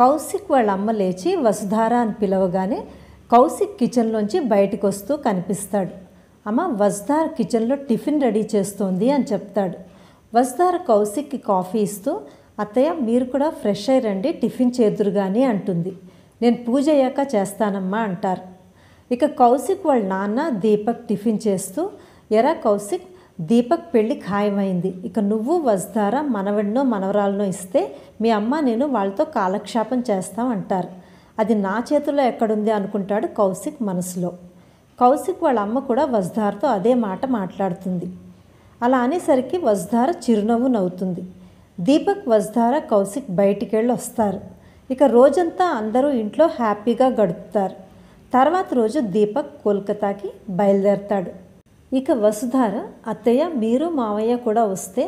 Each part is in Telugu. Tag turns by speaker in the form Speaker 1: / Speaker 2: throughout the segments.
Speaker 1: కౌశిక్ వాళ్ళ అమ్మ లేచి వసుధార అని పిలవగానే కౌశిక్ కిచెన్లోంచి బయటకు వస్తూ కనిపిస్తాడు అమ్మ వసుధార కిచెన్లో టిఫిన్ రెడీ చేస్తోంది అని చెప్తాడు వసుధార కౌశిక్కి కాఫీ ఇస్తూ అత్తయ్య మీరు కూడా ఫ్రెష్ అయ్యి రండి టిఫిన్ చేదురుగాని అంటుంది నేను పూజ అయ్యాక చేస్తానమ్మా అంటారు ఇక కౌశిక్ వాళ్ళ నాన్న దీపక్ టిఫిన్ చేస్తూ ఎరా కౌశిక్ దీపక్ పెళ్ళి ఖాయమైంది ఇక నువ్వు వస్తారా మనవడినో మనవరాలనో ఇస్తే మీ అమ్మ నేను వాళ్ళతో కాలక్షేపం చేస్తాం అంటారు అది నా చేతిలో ఎక్కడుంది అనుకుంటాడు కౌశిక్ మనసులో కౌశిక్ వాళ్ళ అమ్మ కూడా వజ్ధార్తో అదే మాట మాట్లాడుతుంది అలా అనేసరికి వజ్దార చిరునవ్వు నవ్వుతుంది దీపక్ వజ్ధార కౌశిక్ బయటికి వెళ్ళి వస్తారు ఇక రోజంతా అందరూ ఇంట్లో హ్యాపీగా గడుపుతారు తర్వాత రోజు దీపక్ కోల్కతాకి బయలుదేరతాడు ఇక వసుధార అత్తయ్య మీరు మావయ్య కూడా వస్తే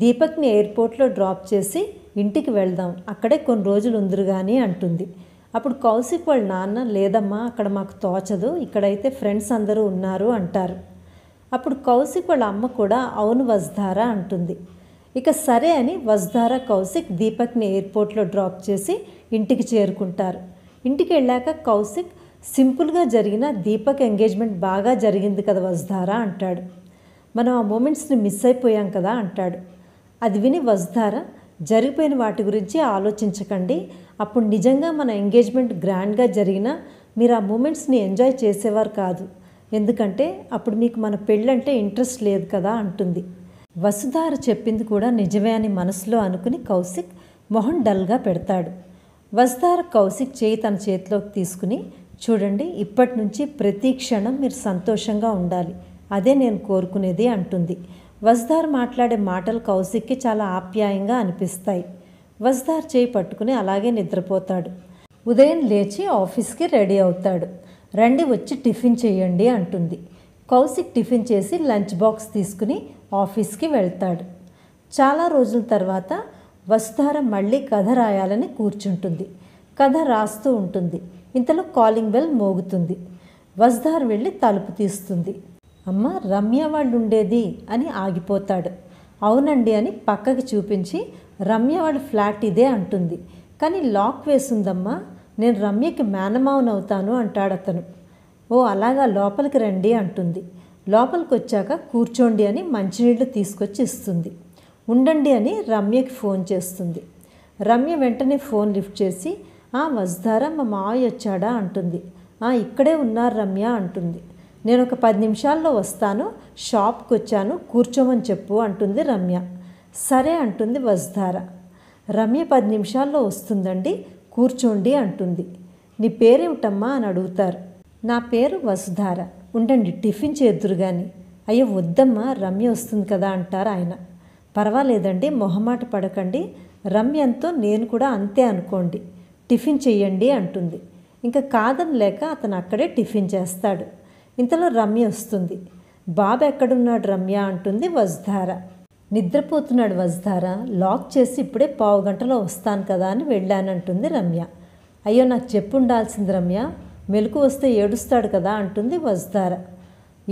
Speaker 1: దీపక్ని ఎయిర్పోర్ట్లో డ్రాప్ చేసి ఇంటికి వెళ్దాం అక్కడే కొన్ని రోజులు ఉందరు కానీ అంటుంది అప్పుడు కౌశిక్ వాళ్ళ నాన్న లేదమ్మా అక్కడ మాకు తోచదు ఇక్కడైతే ఫ్రెండ్స్ అందరూ ఉన్నారు అంటారు అప్పుడు కౌశిక్ వాళ్ళ అమ్మ కూడా అవును వసుధార అంటుంది ఇక సరే అని వసుధార కౌశిక్ దీపక్ని ఎయిర్పోర్ట్లో డ్రాప్ చేసి ఇంటికి చేరుకుంటారు ఇంటికి వెళ్ళాక కౌశిక్ సింపుల్గా జరిగిన దీపక్ ఎంగేజ్మెంట్ బాగా జరిగింది కదా వసుధారా అంటాడు మనం ఆ మూమెంట్స్ని మిస్ అయిపోయాం కదా అంటాడు అది విని వసుధార జరిగిపోయిన వాటి గురించి ఆలోచించకండి అప్పుడు నిజంగా మన ఎంగేజ్మెంట్ గ్రాండ్గా జరిగినా మీరు ఆ మూమెంట్స్ని ఎంజాయ్ చేసేవారు కాదు ఎందుకంటే అప్పుడు మీకు మన పెళ్ళంటే ఇంట్రెస్ట్ లేదు కదా అంటుంది వసుధార చెప్పింది కూడా నిజమే అని మనసులో అనుకుని కౌశిక్ మొహం డల్గా పెడతాడు వసుధార కౌశిక్ చేయి తన చేతిలోకి తీసుకుని చూడండి ఇప్పటి నుంచి ప్రతి క్షణం మీరు సంతోషంగా ఉండాలి అదే నేను కోరుకునేది అంటుంది వజ్దార్ మాట్లాడే మాటలు కౌశిక్కి చాలా ఆప్యాయంగా అనిపిస్తాయి వజ్దార్ చేయి పట్టుకుని అలాగే నిద్రపోతాడు ఉదయం లేచి ఆఫీస్కి రెడీ అవుతాడు రండి వచ్చి టిఫిన్ చేయండి అంటుంది కౌశిక్ టిఫిన్ చేసి లంచ్ బాక్స్ తీసుకుని ఆఫీస్కి వెళ్తాడు చాలా రోజుల తర్వాత వస్తార మళ్ళీ కథ రాయాలని కూర్చుంటుంది కథ రాస్తూ ఉంటుంది ఇంతలో కాలింగ్ బెల్ మోగుతుంది వజ్దార్ వెళ్ళి తలుపు తీస్తుంది అమ్మ రమ్య వాళ్ళు ఉండేది అని ఆగిపోతాడు అవునండి అని పక్కకి చూపించి రమ్య వాళ్ళ ఫ్లాట్ ఇదే అంటుంది కానీ లాక్ వేసిందమ్మా నేను రమ్యకి అవుతాను అంటాడు అతను ఓ అలాగా లోపలికి రండి అంటుంది లోపలికి వచ్చాక కూర్చోండి అని మంచినీళ్ళు తీసుకొచ్చి ఇస్తుంది ఉండండి అని రమ్యకి ఫోన్ చేస్తుంది రమ్య వెంటనే ఫోన్ లిఫ్ట్ చేసి ఆ వస్తారా మా మావయ్య వచ్చాడా అంటుంది ఇక్కడే ఉన్నారు రమ్య అంటుంది నేను ఒక పది నిమిషాల్లో వస్తాను షాప్కి వచ్చాను కూర్చోమని చెప్పు అంటుంది రమ్య సరే అంటుంది వస్తార రమ్య పది నిమిషాల్లో వస్తుందండి కూర్చోండి అంటుంది నీ పేరేమిటమ్మా అని అడుగుతారు నా పేరు వసుధార ఉండండి టిఫిన్ చేద్దురు కానీ అయ్యో వద్దమ్మా రమ్య వస్తుంది కదా అంటారు ఆయన పర్వాలేదండి మొహమాట పడకండి రమ్యంతో నేను కూడా అంతే అనుకోండి టిఫిన్ చెయ్యండి అంటుంది ఇంకా కాదనలేక లేక అతను అక్కడే టిఫిన్ చేస్తాడు ఇంతలో రమ్య వస్తుంది బాబు ఎక్కడున్నాడు రమ్య అంటుంది వజ్ధార నిద్రపోతున్నాడు వజ్ధార లాక్ చేసి ఇప్పుడే పావు గంటలో వస్తాను కదా అని వెళ్ళానంటుంది రమ్య అయ్యో నాకు చెప్పు ఉండాల్సింది రమ్య మెలకు వస్తే ఏడుస్తాడు కదా అంటుంది వజ్ధార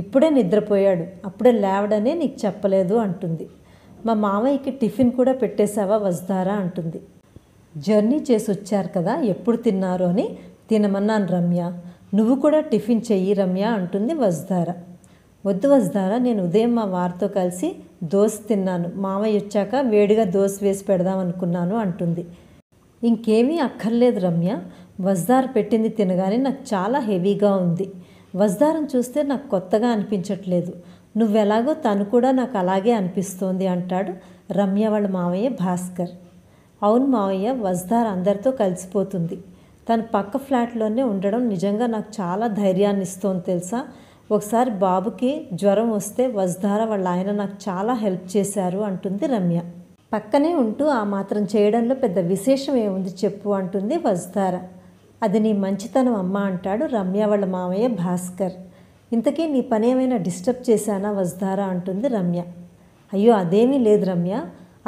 Speaker 1: ఇప్పుడే నిద్రపోయాడు అప్పుడే లేవడనే నీకు చెప్పలేదు అంటుంది మా మామయ్యకి టిఫిన్ కూడా పెట్టేశావా వజ్ధారా అంటుంది జర్నీ చేసి వచ్చారు కదా ఎప్పుడు తిన్నారు అని తినమన్నాను రమ్య నువ్వు కూడా టిఫిన్ చెయ్యి రమ్య అంటుంది వజ్దార వద్దు వజ్దార నేను ఉదయం మా వారితో కలిసి దోశ తిన్నాను మామయ్య వచ్చాక వేడిగా దోశ వేసి పెడదాం అనుకున్నాను అంటుంది ఇంకేమీ అక్కర్లేదు రమ్య వజ్దార్ పెట్టింది తినగానే నాకు చాలా హెవీగా ఉంది వజ్దారం చూస్తే నాకు కొత్తగా అనిపించట్లేదు నువ్వెలాగో తను కూడా నాకు అలాగే అనిపిస్తోంది అంటాడు రమ్య వాళ్ళ మామయ్య భాస్కర్ అవును మావయ్య వజ్దార్ అందరితో కలిసిపోతుంది తను పక్క ఫ్లాట్లోనే ఉండడం నిజంగా నాకు చాలా ధైర్యాన్ని ఇస్తోంది తెలుసా ఒకసారి బాబుకి జ్వరం వస్తే వజ్దార వాళ్ళ ఆయన నాకు చాలా హెల్ప్ చేశారు అంటుంది రమ్య పక్కనే ఉంటూ ఆ మాత్రం చేయడంలో పెద్ద విశేషం ఏముంది చెప్పు అంటుంది వజ్దార అది నీ మంచితనం అమ్మ అంటాడు రమ్య వాళ్ళ మామయ్య భాస్కర్ ఇంతకీ నీ పని ఏమైనా డిస్టర్బ్ చేశానా వజ్ధారా అంటుంది రమ్య అయ్యో అదేమీ లేదు రమ్య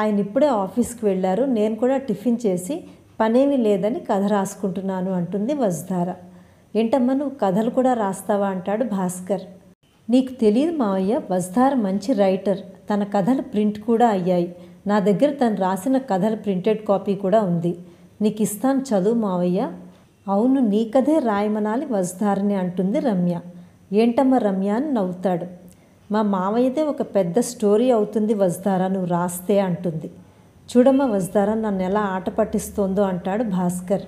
Speaker 1: ఆయన ఇప్పుడే ఆఫీస్కి వెళ్ళారు నేను కూడా టిఫిన్ చేసి పనేమీ లేదని కథ రాసుకుంటున్నాను అంటుంది వజ్ధార ఏంటమ్మా నువ్వు కథలు కూడా రాస్తావా అంటాడు భాస్కర్ నీకు తెలియదు మావయ్య వజ్ధార మంచి రైటర్ తన కథలు ప్రింట్ కూడా అయ్యాయి నా దగ్గర తను రాసిన కథలు ప్రింటెడ్ కాపీ కూడా ఉంది నీకు ఇస్తాను చదువు మావయ్య అవును నీ కథే రాయమనాలి వజ్ధారని అంటుంది రమ్య ఏంటమ్మా రమ్య అని నవ్వుతాడు మా మామయ్యదే ఒక పెద్ద స్టోరీ అవుతుంది వజ్దారా నువ్వు రాస్తే అంటుంది చూడమ్మ వజ్దారా నన్ను ఎలా ఆట పట్టిస్తోందో అంటాడు భాస్కర్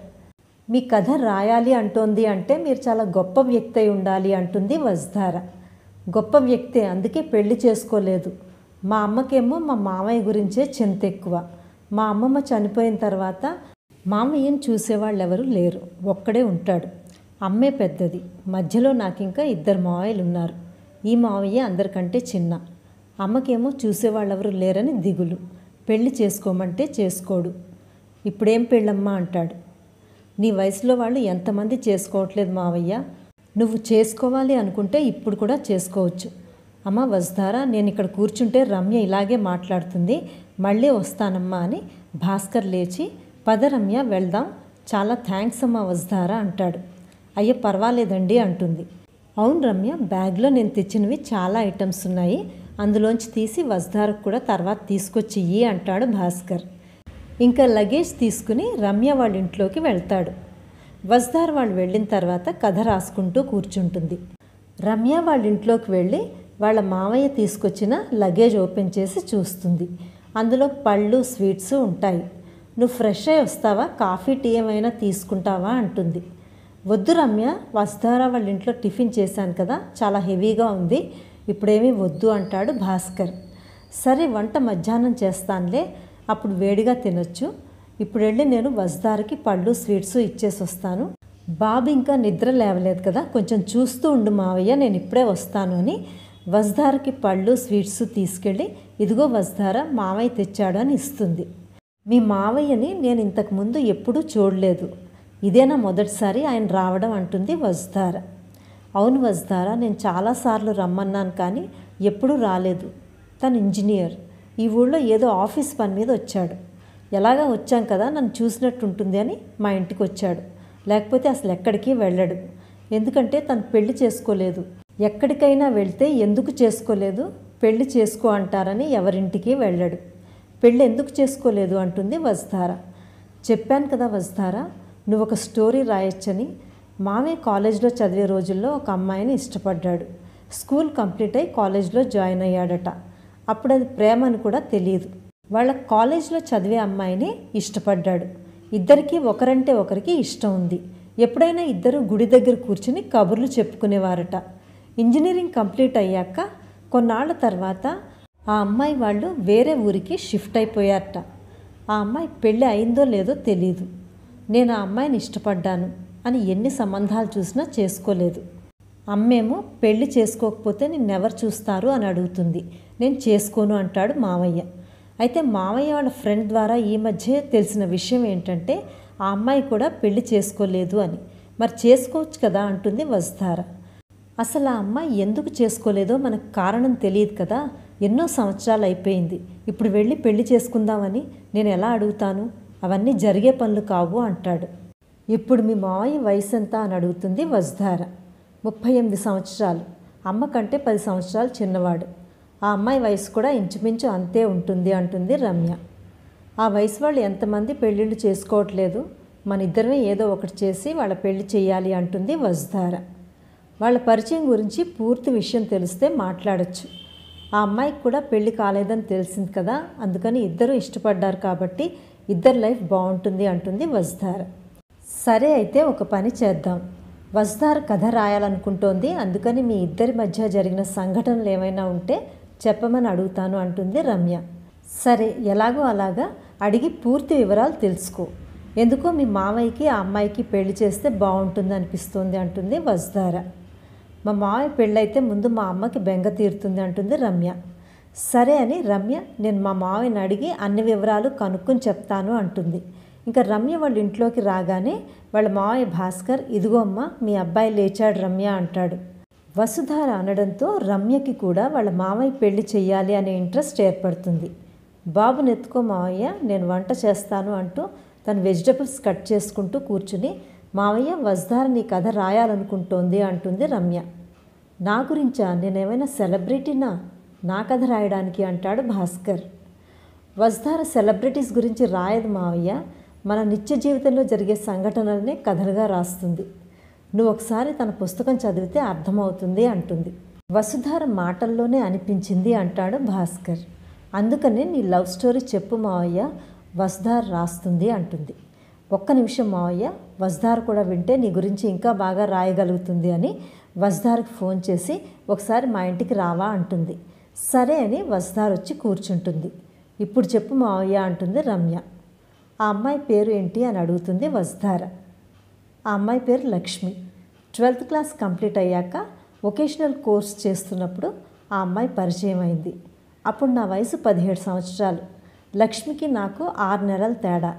Speaker 1: మీ కథ రాయాలి అంటోంది అంటే మీరు చాలా గొప్ప వ్యక్తి అయి ఉండాలి అంటుంది వజ్దార గొప్ప వ్యక్తే అందుకే పెళ్లి చేసుకోలేదు మా అమ్మకేమో మా మామయ్య గురించే చింత ఎక్కువ మా అమ్మమ్మ చనిపోయిన తర్వాత మామయ్యను చూసేవాళ్ళు ఎవరు లేరు ఒక్కడే ఉంటాడు అమ్మే పెద్దది మధ్యలో నాకు ఇంకా ఇద్దరు మావయ్యలు ఉన్నారు ఈ మావయ్య అందరికంటే చిన్న అమ్మకేమో చూసేవాళ్ళెవరు లేరని దిగులు పెళ్లి చేసుకోమంటే చేసుకోడు ఇప్పుడేం పెళ్ళమ్మా అంటాడు నీ వయసులో వాళ్ళు ఎంతమంది చేసుకోవట్లేదు మావయ్య నువ్వు చేసుకోవాలి అనుకుంటే ఇప్పుడు కూడా చేసుకోవచ్చు అమ్మ వస్తారా నేను ఇక్కడ కూర్చుంటే రమ్య ఇలాగే మాట్లాడుతుంది మళ్ళీ వస్తానమ్మా అని భాస్కర్ లేచి పద రమ్య వెళ్దాం చాలా థ్యాంక్స్ అమ్మా వస్తారా అంటాడు అయ్యో పర్వాలేదండి అంటుంది అవును రమ్య బ్యాగ్లో నేను తెచ్చినవి చాలా ఐటమ్స్ ఉన్నాయి అందులోంచి తీసి వజ్ధారకు కూడా తర్వాత తీసుకొచ్చి అంటాడు భాస్కర్ ఇంకా లగేజ్ తీసుకుని రమ్య వాళ్ళ ఇంట్లోకి వెళ్తాడు వజ్దార్ వాళ్ళు వెళ్ళిన తర్వాత కథ రాసుకుంటూ కూర్చుంటుంది రమ్య వాళ్ళ ఇంట్లోకి వెళ్ళి వాళ్ళ మామయ్య తీసుకొచ్చిన లగేజ్ ఓపెన్ చేసి చూస్తుంది అందులో పళ్ళు స్వీట్స్ ఉంటాయి నువ్వు ఫ్రెష్ అయి వస్తావా కాఫీ టీ ఏమైనా తీసుకుంటావా అంటుంది వద్దు రమ్య వస్తారా వాళ్ళ ఇంట్లో టిఫిన్ చేశాను కదా చాలా హెవీగా ఉంది ఇప్పుడేమీ వద్దు అంటాడు భాస్కర్ సరే వంట మధ్యాహ్నం చేస్తానులే అప్పుడు వేడిగా తినొచ్చు ఇప్పుడు వెళ్ళి నేను వసుధారకి పళ్ళు స్వీట్స్ ఇచ్చేసి వస్తాను బాబు ఇంకా నిద్ర లేవలేదు కదా కొంచెం చూస్తూ ఉండు మావయ్య నేను ఇప్పుడే వస్తాను అని వసుధారకి పళ్ళు స్వీట్స్ తీసుకెళ్ళి ఇదిగో వసుధార మావయ్య తెచ్చాడు అని ఇస్తుంది మీ మావయ్యని నేను ఇంతకుముందు ఎప్పుడూ చూడలేదు ఇదేనా మొదటిసారి ఆయన రావడం అంటుంది వజ్దార అవును వజ్దార నేను చాలాసార్లు రమ్మన్నాను కానీ ఎప్పుడూ రాలేదు తను ఇంజనీర్ ఈ ఊళ్ళో ఏదో ఆఫీస్ పని మీద వచ్చాడు ఎలాగా వచ్చాం కదా నన్ను చూసినట్టు ఉంటుంది అని మా ఇంటికి వచ్చాడు లేకపోతే అసలు ఎక్కడికి వెళ్ళడు ఎందుకంటే తను పెళ్లి చేసుకోలేదు ఎక్కడికైనా వెళ్తే ఎందుకు చేసుకోలేదు పెళ్లి చేసుకో అంటారని ఎవరింటికి వెళ్ళడు పెళ్ళి ఎందుకు చేసుకోలేదు అంటుంది వజ్దార చెప్పాను కదా వజ్ధార నువ్వు ఒక స్టోరీ రాయొచ్చని మామయ్య కాలేజ్లో చదివే రోజుల్లో ఒక అమ్మాయిని ఇష్టపడ్డాడు స్కూల్ కంప్లీట్ అయి కాలేజ్లో జాయిన్ అయ్యాడట అప్పుడు అది ప్రేమ అని కూడా తెలియదు వాళ్ళ కాలేజ్లో చదివే అమ్మాయిని ఇష్టపడ్డాడు ఇద్దరికీ ఒకరంటే ఒకరికి ఇష్టం ఉంది ఎప్పుడైనా ఇద్దరు గుడి దగ్గర కూర్చుని కబుర్లు చెప్పుకునేవారట ఇంజనీరింగ్ కంప్లీట్ అయ్యాక కొన్నాళ్ళ తర్వాత ఆ అమ్మాయి వాళ్ళు వేరే ఊరికి షిఫ్ట్ అయిపోయారట ఆ అమ్మాయి పెళ్ళి అయిందో లేదో తెలియదు నేను ఆ అమ్మాయిని ఇష్టపడ్డాను అని ఎన్ని సంబంధాలు చూసినా చేసుకోలేదు అమ్మేమో పెళ్లి చేసుకోకపోతే నిన్నెవరు చూస్తారు అని అడుగుతుంది నేను చేసుకోను అంటాడు మావయ్య అయితే మావయ్య వాళ్ళ ఫ్రెండ్ ద్వారా ఈ మధ్య తెలిసిన విషయం ఏంటంటే ఆ అమ్మాయి కూడా పెళ్లి చేసుకోలేదు అని మరి చేసుకోవచ్చు కదా అంటుంది వస్తార అసలు ఆ అమ్మాయి ఎందుకు చేసుకోలేదో మనకు కారణం తెలియదు కదా ఎన్నో సంవత్సరాలు అయిపోయింది ఇప్పుడు వెళ్ళి పెళ్లి చేసుకుందామని నేను ఎలా అడుగుతాను అవన్నీ జరిగే పనులు కావు అంటాడు ఇప్పుడు మీ మామయ్య వయసు ఎంత అని అడుగుతుంది వజ్ధార ముప్పై ఎనిమిది సంవత్సరాలు అమ్మ కంటే పది సంవత్సరాలు చిన్నవాడు ఆ అమ్మాయి వయసు కూడా ఇంచుమించు అంతే ఉంటుంది అంటుంది రమ్య ఆ వయసు వాళ్ళు ఎంతమంది పెళ్ళిళ్ళు చేసుకోవట్లేదు మన ఇద్దరమే ఏదో ఒకటి చేసి వాళ్ళ పెళ్లి చేయాలి అంటుంది వజ్ధార వాళ్ళ పరిచయం గురించి పూర్తి విషయం తెలిస్తే మాట్లాడచ్చు ఆ అమ్మాయికి కూడా పెళ్లి కాలేదని తెలిసింది కదా అందుకని ఇద్దరూ ఇష్టపడ్డారు కాబట్టి ఇద్దరు లైఫ్ బాగుంటుంది అంటుంది వజ్దార్ సరే అయితే ఒక పని చేద్దాం వజ్దార్ కథ రాయాలనుకుంటోంది అందుకని మీ ఇద్దరి మధ్య జరిగిన సంఘటనలు ఏమైనా ఉంటే చెప్పమని అడుగుతాను అంటుంది రమ్య సరే ఎలాగో అలాగా అడిగి పూర్తి వివరాలు తెలుసుకో ఎందుకో మీ మామయ్యకి ఆ అమ్మాయికి పెళ్లి చేస్తే బాగుంటుంది అనిపిస్తుంది అంటుంది వజ్దార మా మామయ్య పెళ్ళైతే ముందు మా అమ్మకి బెంగ తీరుతుంది అంటుంది రమ్య సరే అని రమ్య నేను మా మావయ్యని అడిగి అన్ని వివరాలు కనుక్కొని చెప్తాను అంటుంది ఇంకా రమ్య వాళ్ళ ఇంట్లోకి రాగానే వాళ్ళ మావయ్య భాస్కర్ ఇదిగో అమ్మ మీ అబ్బాయి లేచాడు రమ్య అంటాడు వసుధార అనడంతో రమ్యకి కూడా వాళ్ళ మావయ్య పెళ్లి చేయాలి అనే ఇంట్రెస్ట్ ఏర్పడుతుంది బాబుని ఎత్తుకో మావయ్య నేను వంట చేస్తాను అంటూ తను వెజిటబుల్స్ కట్ చేసుకుంటూ కూర్చుని మావయ్య వసుధార నీ కథ రాయాలనుకుంటోంది అంటుంది రమ్య నా గురించా నేనేమైనా సెలబ్రిటీనా నా కథ రాయడానికి అంటాడు భాస్కర్ వజ్ధార సెలబ్రిటీస్ గురించి రాయదు మావయ్య మన నిత్య జీవితంలో జరిగే సంఘటనలనే కథలుగా రాస్తుంది నువ్వు ఒకసారి తన పుస్తకం చదివితే అర్థమవుతుంది అంటుంది వసుధార మాటల్లోనే అనిపించింది అంటాడు భాస్కర్ అందుకనే నీ లవ్ స్టోరీ చెప్పు మావయ్య వసుధార్ రాస్తుంది అంటుంది ఒక్క నిమిషం మావయ్య వజ్దార్ కూడా వింటే నీ గురించి ఇంకా బాగా రాయగలుగుతుంది అని వజ్దార్కి ఫోన్ చేసి ఒకసారి మా ఇంటికి రావా అంటుంది సరే అని వస్తారొచ్చి కూర్చుంటుంది ఇప్పుడు చెప్పు మావయ్య అంటుంది రమ్య ఆ అమ్మాయి పేరు ఏంటి అని అడుగుతుంది వస్తార ఆ అమ్మాయి పేరు లక్ష్మి ట్వెల్త్ క్లాస్ కంప్లీట్ అయ్యాక వొకేషనల్ కోర్స్ చేస్తున్నప్పుడు ఆ అమ్మాయి పరిచయం అయింది అప్పుడు నా వయసు పదిహేడు సంవత్సరాలు లక్ష్మికి నాకు ఆరు నెలల తేడా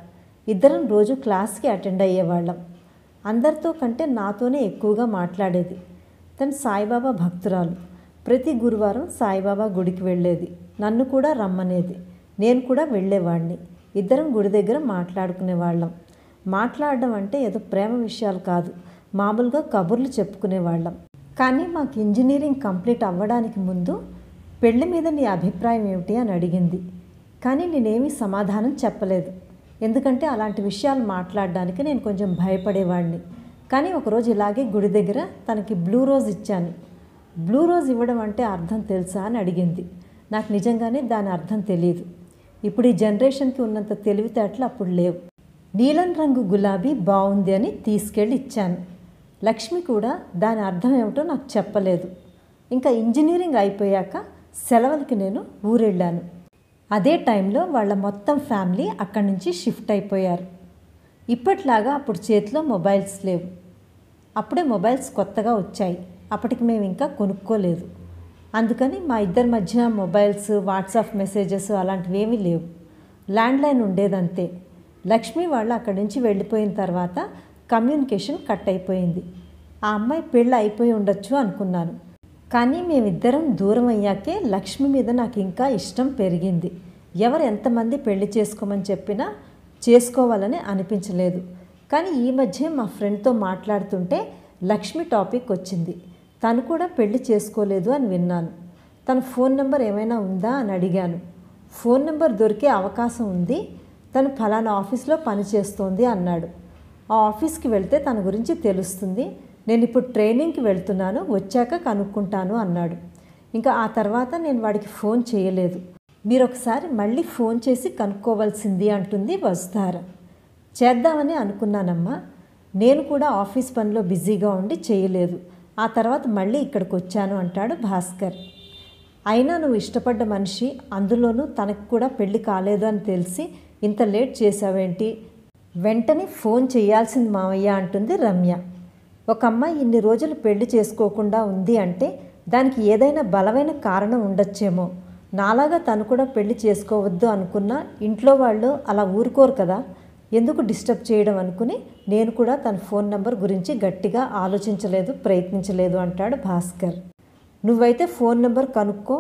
Speaker 1: ఇద్దరం రోజు క్లాస్కి అటెండ్ అయ్యేవాళ్ళం అందరితో కంటే నాతోనే ఎక్కువగా మాట్లాడేది తను సాయిబాబా భక్తురాలు ప్రతి గురువారం సాయిబాబా గుడికి వెళ్ళేది నన్ను కూడా రమ్మనేది నేను కూడా వెళ్ళేవాడిని ఇద్దరం గుడి దగ్గర మాట్లాడుకునేవాళ్ళం మాట్లాడడం అంటే ఏదో ప్రేమ విషయాలు కాదు మామూలుగా కబుర్లు చెప్పుకునేవాళ్ళం కానీ మాకు ఇంజనీరింగ్ కంప్లీట్ అవ్వడానికి ముందు పెళ్లి మీద నీ అభిప్రాయం ఏమిటి అని అడిగింది కానీ నేనేమీ సమాధానం చెప్పలేదు ఎందుకంటే అలాంటి విషయాలు మాట్లాడడానికి నేను కొంచెం భయపడేవాడిని కానీ ఒకరోజు ఇలాగే గుడి దగ్గర తనకి బ్లూ రోజ్ ఇచ్చాను బ్లూ రోజ్ ఇవ్వడం అంటే అర్థం తెలుసా అని అడిగింది నాకు నిజంగానే దాని అర్థం తెలియదు ఇప్పుడు ఈ జనరేషన్కి ఉన్నంత తెలివితేటలు అప్పుడు లేవు నీలం రంగు గులాబీ బాగుంది అని తీసుకెళ్ళి ఇచ్చాను లక్ష్మి కూడా దాని అర్థం ఏమిటో నాకు చెప్పలేదు ఇంకా ఇంజనీరింగ్ అయిపోయాక సెలవులకి నేను ఊరెళ్ళాను అదే టైంలో వాళ్ళ మొత్తం ఫ్యామిలీ అక్కడి నుంచి షిఫ్ట్ అయిపోయారు ఇప్పట్లాగా అప్పుడు చేతిలో మొబైల్స్ లేవు అప్పుడే మొబైల్స్ కొత్తగా వచ్చాయి అప్పటికి మేము ఇంకా కొనుక్కోలేదు అందుకని మా ఇద్దరి మధ్యన మొబైల్స్ వాట్సాప్ మెసేజెస్ అలాంటివి ఏమీ లేవు ల్యాండ్లైన్ ఉండేదంతే లక్ష్మి వాళ్ళు అక్కడి నుంచి వెళ్ళిపోయిన తర్వాత కమ్యూనికేషన్ కట్ అయిపోయింది ఆ అమ్మాయి పెళ్ళి అయిపోయి ఉండొచ్చు అనుకున్నాను కానీ మేమిద్దరం దూరం అయ్యాకే లక్ష్మి మీద నాకు ఇంకా ఇష్టం పెరిగింది ఎవరు ఎంతమంది పెళ్లి చేసుకోమని చెప్పినా చేసుకోవాలని అనిపించలేదు కానీ ఈ మధ్య మా ఫ్రెండ్తో మాట్లాడుతుంటే లక్ష్మి టాపిక్ వచ్చింది తను కూడా పెళ్లి చేసుకోలేదు అని విన్నాను తన ఫోన్ నెంబర్ ఏమైనా ఉందా అని అడిగాను ఫోన్ నెంబర్ దొరికే అవకాశం ఉంది తను ఫలానా ఆఫీస్లో పనిచేస్తోంది అన్నాడు ఆ ఆఫీస్కి వెళ్తే తన గురించి తెలుస్తుంది నేను ఇప్పుడు ట్రైనింగ్కి వెళ్తున్నాను వచ్చాక కనుక్కుంటాను అన్నాడు ఇంకా ఆ తర్వాత నేను వాడికి ఫోన్ చేయలేదు మీరు ఒకసారి మళ్ళీ ఫోన్ చేసి కనుక్కోవాల్సింది అంటుంది వస్తార చేద్దామని అనుకున్నానమ్మా నేను కూడా ఆఫీస్ పనిలో బిజీగా ఉండి చేయలేదు ఆ తర్వాత మళ్ళీ ఇక్కడికి వచ్చాను అంటాడు భాస్కర్ అయినా నువ్వు ఇష్టపడ్డ మనిషి అందులోనూ తనకు కూడా పెళ్లి కాలేదు అని తెలిసి ఇంత లేట్ చేసావేంటి వెంటనే ఫోన్ చేయాల్సింది మామయ్య అంటుంది రమ్య ఒక అమ్మాయి ఇన్ని రోజులు పెళ్లి చేసుకోకుండా ఉంది అంటే దానికి ఏదైనా బలమైన కారణం ఉండొచ్చేమో నాలాగా తను కూడా పెళ్లి చేసుకోవద్దు అనుకున్నా ఇంట్లో వాళ్ళు అలా ఊరుకోరు కదా ఎందుకు డిస్టర్బ్ చేయడం అనుకుని నేను కూడా తన ఫోన్ నంబర్ గురించి గట్టిగా ఆలోచించలేదు ప్రయత్నించలేదు అంటాడు భాస్కర్ నువ్వైతే ఫోన్ నంబర్ కనుక్కో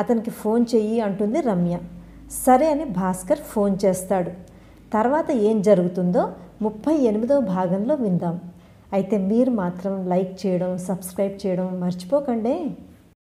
Speaker 1: అతనికి ఫోన్ చెయ్యి అంటుంది రమ్య సరే అని భాస్కర్ ఫోన్ చేస్తాడు తర్వాత ఏం జరుగుతుందో ముప్పై ఎనిమిదవ భాగంలో విందాం అయితే మీరు మాత్రం లైక్ చేయడం సబ్స్క్రైబ్ చేయడం మర్చిపోకండి